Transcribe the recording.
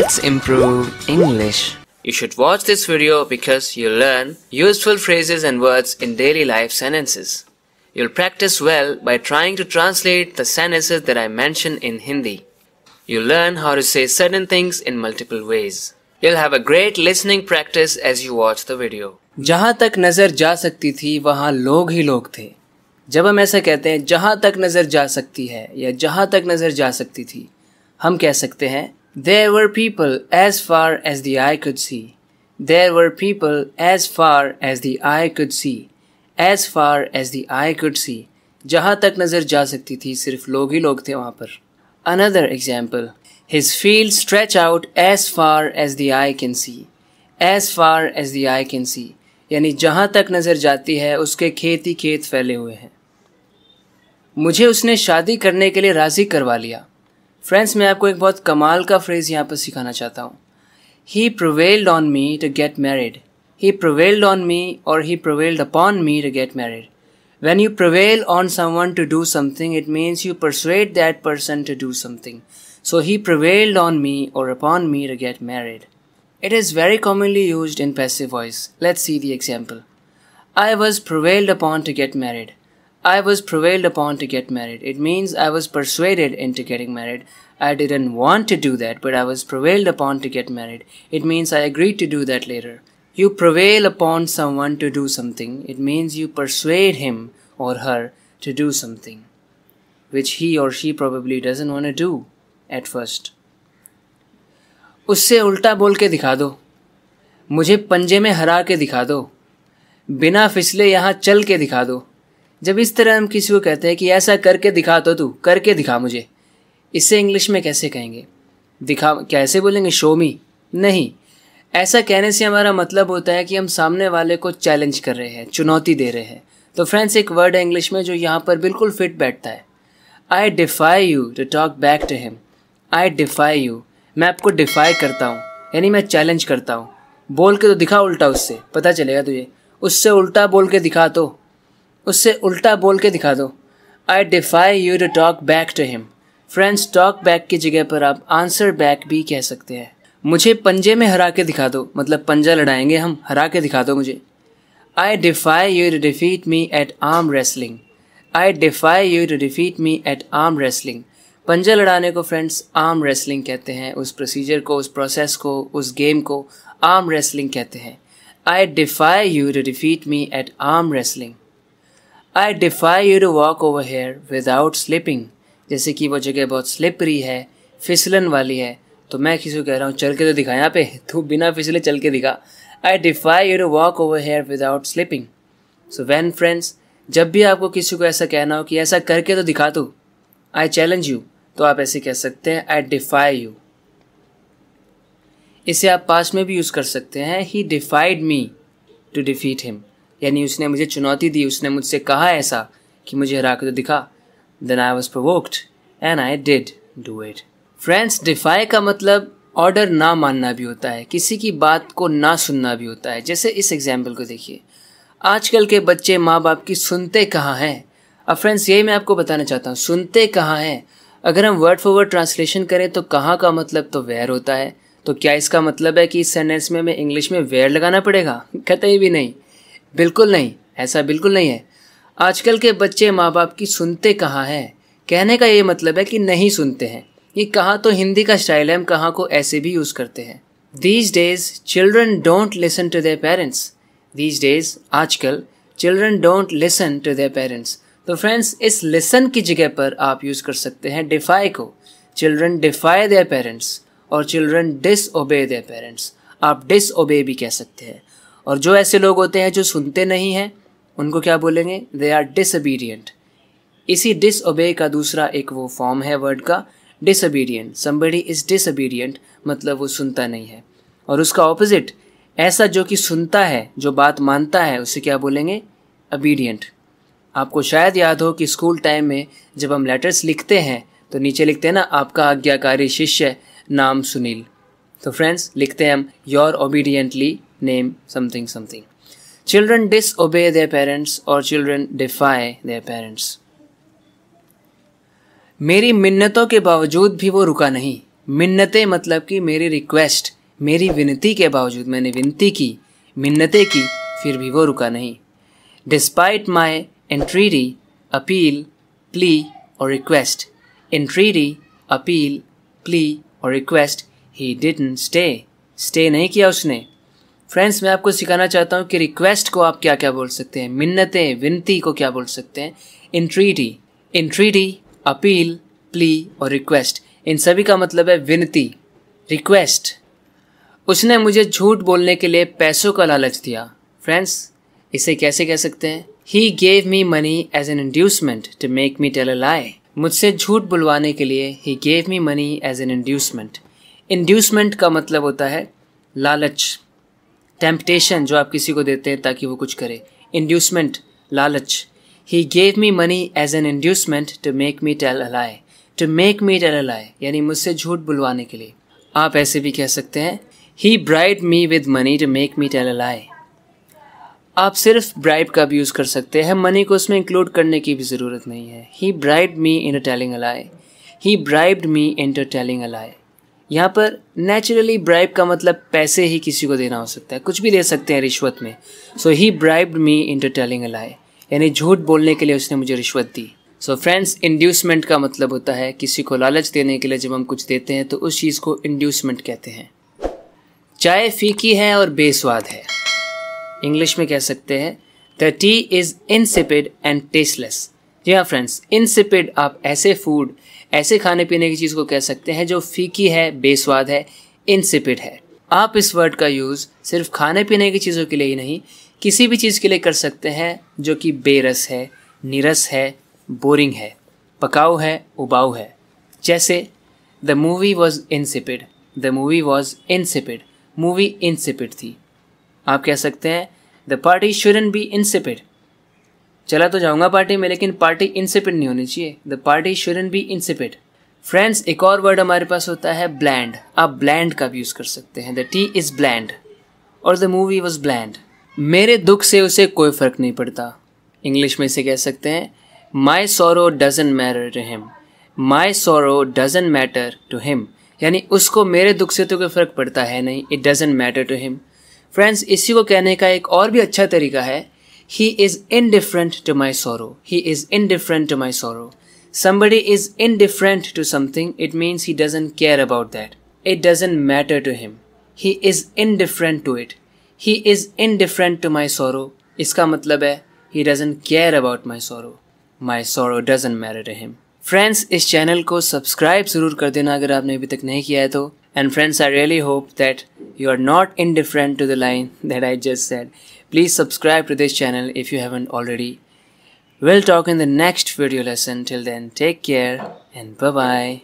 Let's improve English. You should watch this video because you'll learn useful phrases and words in daily life sentences. You'll practice well by trying to translate the sentences that I mention in Hindi. You'll learn how to say certain things in multiple ways. You'll have a great listening practice as you watch the video. जहाँ तक नज़र जा सकती थी वहाँ लोग ही लोग थे जब हम ऐसा कहते हैं जहाँ तक नज़र जा सकती है या जहाँ तक नज़र जा सकती थी हम कह सकते हैं There were people as far as the eye could see. There were people as far as the eye could see. As far as the eye could see. जहाँ तक नज़र जा सकती थी सिर्फ लोग ही लोग थे वहाँ पर another example his field stretch out as far as the eye can see as far as the eye can see यानी जहाँ तक नज़र जाती है उसके खेत ही खेत फैले हुए हैं मुझे उसने शादी करने के लिए राज़ी करवा लिया फ्रेंड्स मैं आपको एक बहुत कमाल का फ्रेज यहाँ पर सिखाना चाहता हूँ he prevailed on me to get married he prevailed on me और he prevailed upon me to get married when you prevail on someone to do something it means you persuade that person to do something so he prevailed on me और upon me to get married it is very commonly use in passive voice let's see the example I was prevailed upon to get married I was prevailed upon to get married. It means I was persuaded into getting married. I didn't want to do that, but I was prevailed upon to get married. It means I agreed to do that later. You prevail upon someone to do something. It means you persuade him or her to do something, which he or she probably doesn't want to do at first. उससे उल्टा बोल के दिखा दो मुझे पंजे में हरा के दिखा दो बिना फिसले यहाँ चल के दिखा दो जब इस तरह हम किसी को कहते हैं कि ऐसा करके दिखा तो तू करके दिखा मुझे इसे इंग्लिश में कैसे कहेंगे दिखा कैसे बोलेंगे शो मी नहीं ऐसा कहने से हमारा मतलब होता है कि हम सामने वाले को चैलेंज कर रहे हैं चुनौती दे रहे हैं तो फ्रेंड्स एक वर्ड है इंग्लिश में जो यहाँ पर बिल्कुल फिट बैठता है I defy you to talk back to him I defy you मैं आपको डिफाई करता हूँ यानी मैं चैलेंज करता हूँ बोल के तो दिखा उल्टा उससे पता चलेगा तुझे उससे उल्टा बोल के दिखा तो उससे उल्टा बोल के दिखा दो I defy you to talk back to him friends talk back की जगह पर आप आंसर बैक भी कह सकते हैं मुझे पंजे में हरा के दिखा दो मतलब पंजा लड़ाएंगे हम हरा के दिखा दो मुझे I defy you to defeat me at arm wrestling I defy you to defeat me at arm wrestling पंजा लड़ाने को फ्रेंड्स आर्म रेसलिंग कहते हैं उस प्रोसीजर को उस प्रोसेस को उस गेम को आर्म रेसलिंग कहते हैं I defy you to defeat me at arm wrestling I defy you to walk over here without slipping जैसे कि वो जगह बहुत स्लिपरी है फिसलन वाली है तो मैं किसी को कह रहा हूँ चल के तो दिखा यहाँ पे तू बिना फिसले चल के दिखा I defy you to walk over here without slipping so when friends जब भी आपको किसी को ऐसा कहना हो कि ऐसा करके तो दिखा दो आई चैलेंज यू तो आप ऐसे कह सकते हैं आई डिफाई यू इसे आप पास में भी यूज़ कर सकते हैं he defied me to defeat him यानी उसने मुझे चुनौती दी उसने मुझसे कहा ऐसा कि मुझे हरा के तो दिखा then I was provoked and I did do it friends defy का मतलब ऑर्डर ना मानना भी होता है किसी की बात को ना सुनना भी होता है जैसे इस एग्जाम्पल को देखिए आजकल के बच्चे माँ बाप की सुनते कहाँ हैं अब फ्रेंड्स यही मैं आपको बताना चाहता हूँ सुनते कहाँ हैं अगर हम वर्ड फॉर वर्ड ट्रांसलेशन करें तो कहाँ का मतलब तो वेयर होता है तो क्या इसका मतलब है कि इस सेंटेंस में हमें इंग्लिश में वेयर लगाना पड़ेगा कतई भी नहीं बिल्कुल नहीं ऐसा बिल्कुल नहीं है आजकल के बच्चे माँ बाप की सुनते कहाँ हैं कहने का ये मतलब है कि नहीं सुनते हैं ये कहाँ तो हिंदी का स्टाइल है हम कहाँ को ऐसे भी यूज़ करते हैं these days children don't listen to their parents these days आजकल children don't listen to their parents तो फ्रेंड्स इस लिसन की जगह पर आप यूज़ कर सकते हैं डिफाई को चिल्ड्रन डिफाई देयर पेरेंट्स और children disobey their parents आप डिस ओबे भी कह सकते हैं और जो ऐसे लोग होते हैं जो सुनते नहीं हैं उनको क्या बोलेंगे दे आर डिसबीडियंट इसी डिसओबे का दूसरा एक वो फॉर्म है वर्ड का डिसबीडियंट समबडी इज़ डिसबीडियंट मतलब वो सुनता नहीं है और उसका ऑपोजिट ऐसा जो कि सुनता है जो बात मानता है उसे क्या बोलेंगे अबीडियंट आपको शायद याद हो कि स्कूल टाइम में जब हम लेटर्स लिखते हैं तो नीचे लिखते हैं ना आपका आज्ञाकारी शिष्य नाम सुनील तो फ्रेंड्स लिखते हैं हम your obediently name something something children disobey their parents और चिल्ड्रन डिफाई देयर पेरेंट्स मेरी मिन्नतों के बावजूद भी वो रुका नहीं मिन्नतें मतलब कि मेरी रिक्वेस्ट मेरी विनती के बावजूद मैंने विनती की मिन्नतें की फिर भी वो रुका नहीं despite my entreaty appeal plea और रिक्वेस्ट एंट्रीडी अपील प्ली और request he didn't stay stay नहीं किया उसने फ्रेंड्स मैं आपको सिखाना चाहता हूँ कि रिक्वेस्ट को आप क्या क्या बोल सकते हैं मिन्नतें विनती को क्या बोल सकते हैं इंट्रीटी इंट्रीटी अपील प्ली और रिक्वेस्ट इन सभी का मतलब है विनती रिक्वेस्ट उसने मुझे झूठ बोलने के लिए पैसों का लालच दिया फ्रेंड्स इसे कैसे कह सकते हैं he gave me money as an inducement to make me tell a lie मुझसे झूठ बुलवाने के लिए he gave me money as an inducement inducement का मतलब होता है लालच टेम्पटेशन जो आप किसी को देते हैं ताकि वो कुछ करे इंड्यूसमेंट लालच he gave me money as an inducement to make me tell a lie to make me tell a lie यानी मुझसे झूठ बुलवाने के लिए आप ऐसे भी कह सकते हैं he bribed me with money to make me tell a lie आप सिर्फ ब्राइब का भी यूज़ कर सकते हैं मनी को उसमें इंक्लूड करने की भी ज़रूरत नहीं है he bribed me in telling a lie he bribed me in telling a lie यहाँ पर नेचुरली ब्राइब का मतलब पैसे ही किसी को देना हो सकता है कुछ भी ले सकते हैं रिश्वत में so he bribed me into telling यानी झूठ बोलने के लिए उसने मुझे रिश्वत दी सो फ्रेंड्स इंड्यूसमेंट का मतलब होता है किसी को लालच देने के लिए जब हम कुछ देते हैं तो उस चीज़ को इंड्यूसमेंट कहते हैं चाय फीकी है और बेस्वाद है इंग्लिश में कह सकते हैं the tea is insipid and tasteless जी हाँ फ्रेंड्स इनसिपिड आप ऐसे फूड ऐसे खाने पीने की चीज़ को कह सकते हैं जो फीकी है बेस्वाद है इनसिपिड है आप इस वर्ड का यूज़ सिर्फ खाने पीने की चीज़ों के लिए ही नहीं किसी भी चीज़ के लिए कर सकते हैं जो कि बेरस है नीरस है बोरिंग है पकाऊ है उबाऊ है जैसे the movie was insipid the movie was insipid movie insipid थी आप कह सकते हैं the party shouldn't be insipid चला तो जाऊंगा पार्टी में लेकिन पार्टी इंसिपिट नहीं होनी चाहिए the party shouldn't be insipid friends एक और वर्ड हमारे पास होता है ब्लैंड आप ब्लैंड का भी यूज़ कर सकते हैं द टी इज़ ब्लैंड और द मूवी वॉज ब्लैंड मेरे दुख से उसे कोई फ़र्क नहीं पड़ता इंग्लिश में इसे कह सकते हैं my sorrow doesn't matter to him my sorrow doesn't matter to him यानी उसको मेरे दुख से तो कोई फ़र्क पड़ता है नहीं it doesn't matter to him friends इसी को कहने का एक और भी अच्छा तरीका है He is indifferent to my sorrow. He is indifferent to my sorrow. Somebody is indifferent to something, it means he doesn't care about that. It doesn't matter to him. He is indifferent to it. He is indifferent to my sorrow. इसका मतलब है he doesn't care about my sorrow. My sorrow doesn't matter to him. Friends, इस channel को subscribe ज़रूर कर देना अगर आपने अभी तक नहीं किया है तो And friends, I really hope that you are not indifferent to the line that I just said. Please subscribe to this channel if you haven't already. We'll talk in the next video lesson. Till then, take care and bye-bye.